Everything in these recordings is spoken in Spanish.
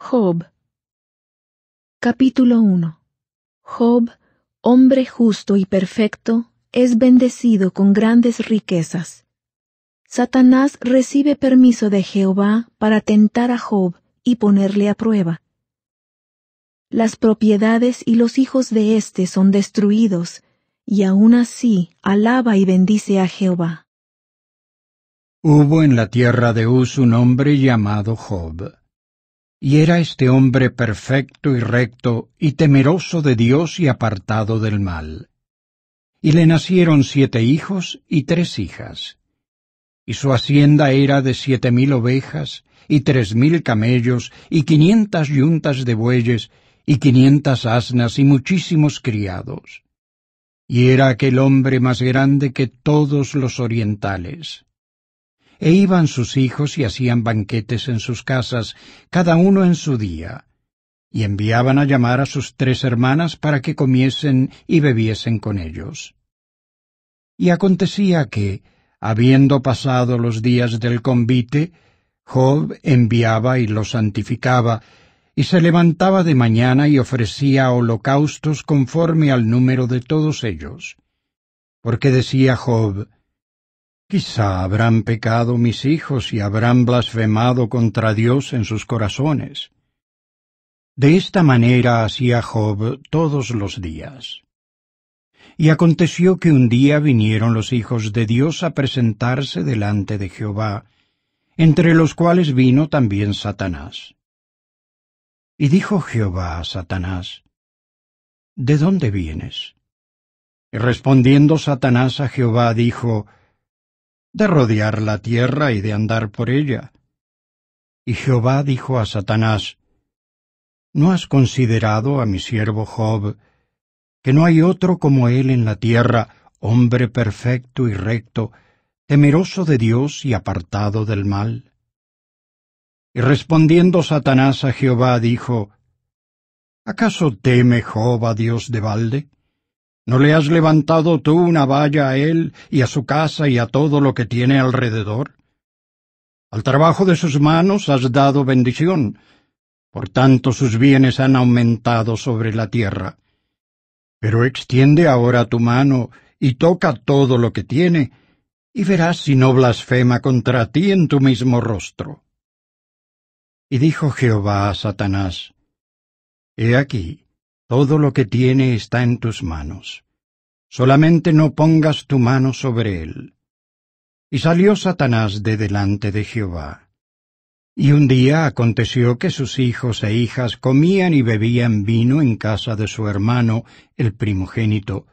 Job. Capítulo 1. Job, hombre justo y perfecto, es bendecido con grandes riquezas. Satanás recibe permiso de Jehová para tentar a Job y ponerle a prueba. Las propiedades y los hijos de éste son destruidos, y aún así alaba y bendice a Jehová. Hubo en la tierra de Uz un hombre llamado Job y era este hombre perfecto y recto, y temeroso de Dios y apartado del mal. Y le nacieron siete hijos y tres hijas. Y su hacienda era de siete mil ovejas, y tres mil camellos, y quinientas yuntas de bueyes, y quinientas asnas, y muchísimos criados. Y era aquel hombre más grande que todos los orientales e iban sus hijos y hacían banquetes en sus casas, cada uno en su día, y enviaban a llamar a sus tres hermanas para que comiesen y bebiesen con ellos. Y acontecía que, habiendo pasado los días del convite, Job enviaba y lo santificaba, y se levantaba de mañana y ofrecía holocaustos conforme al número de todos ellos. Porque decía Job, Quizá habrán pecado mis hijos y habrán blasfemado contra Dios en sus corazones. De esta manera hacía Job todos los días. Y aconteció que un día vinieron los hijos de Dios a presentarse delante de Jehová, entre los cuales vino también Satanás. Y dijo Jehová a Satanás, ¿De dónde vienes? Y respondiendo Satanás a Jehová dijo, de rodear la tierra y de andar por ella. Y Jehová dijo a Satanás, ¿No has considerado a mi siervo Job, que no hay otro como él en la tierra, hombre perfecto y recto, temeroso de Dios y apartado del mal? Y respondiendo Satanás a Jehová dijo, ¿Acaso teme Job a Dios de balde? ¿No le has levantado tú una valla a él y a su casa y a todo lo que tiene alrededor? Al trabajo de sus manos has dado bendición, por tanto sus bienes han aumentado sobre la tierra. Pero extiende ahora tu mano y toca todo lo que tiene, y verás si no blasfema contra ti en tu mismo rostro. Y dijo Jehová a Satanás, He aquí, todo lo que tiene está en tus manos. Solamente no pongas tu mano sobre él. Y salió Satanás de delante de Jehová. Y un día aconteció que sus hijos e hijas comían y bebían vino en casa de su hermano, el primogénito.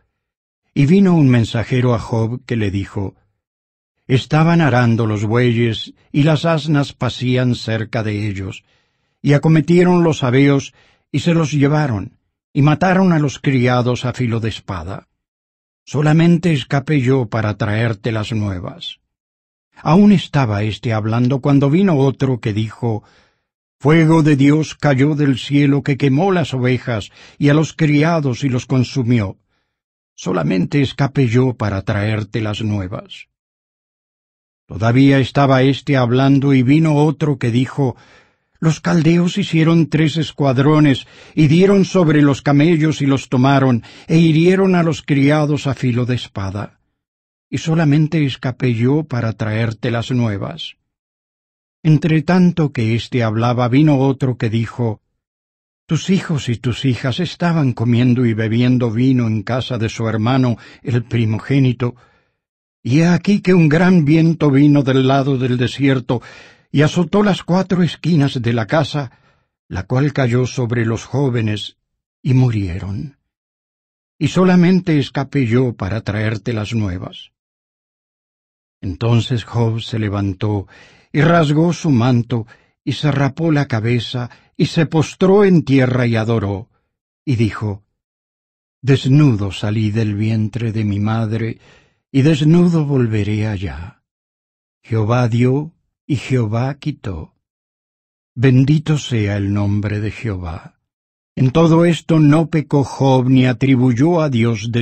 Y vino un mensajero a Job que le dijo, Estaban arando los bueyes, y las asnas pasían cerca de ellos, y acometieron los abeos, y se los llevaron, y mataron a los criados a filo de espada. Solamente escapé yo para traerte las nuevas. Aún estaba éste hablando cuando vino otro que dijo, Fuego de Dios cayó del cielo que quemó las ovejas y a los criados y los consumió. Solamente escapé yo para traerte las nuevas. Todavía estaba éste hablando y vino otro que dijo, los caldeos hicieron tres escuadrones, y dieron sobre los camellos y los tomaron, e hirieron a los criados a filo de espada. Y solamente escapé yo para traerte las nuevas. Entre tanto que éste hablaba, vino otro que dijo, Tus hijos y tus hijas estaban comiendo y bebiendo vino en casa de su hermano, el primogénito, y he aquí que un gran viento vino del lado del desierto, y azotó las cuatro esquinas de la casa, la cual cayó sobre los jóvenes y murieron. Y solamente escapé yo para traerte las nuevas. Entonces Job se levantó y rasgó su manto y se rapó la cabeza y se postró en tierra y adoró, y dijo, Desnudo salí del vientre de mi madre, y desnudo volveré allá. Jehová dio y Jehová quitó. Bendito sea el nombre de Jehová. En todo esto no pecó Job ni atribuyó a Dios de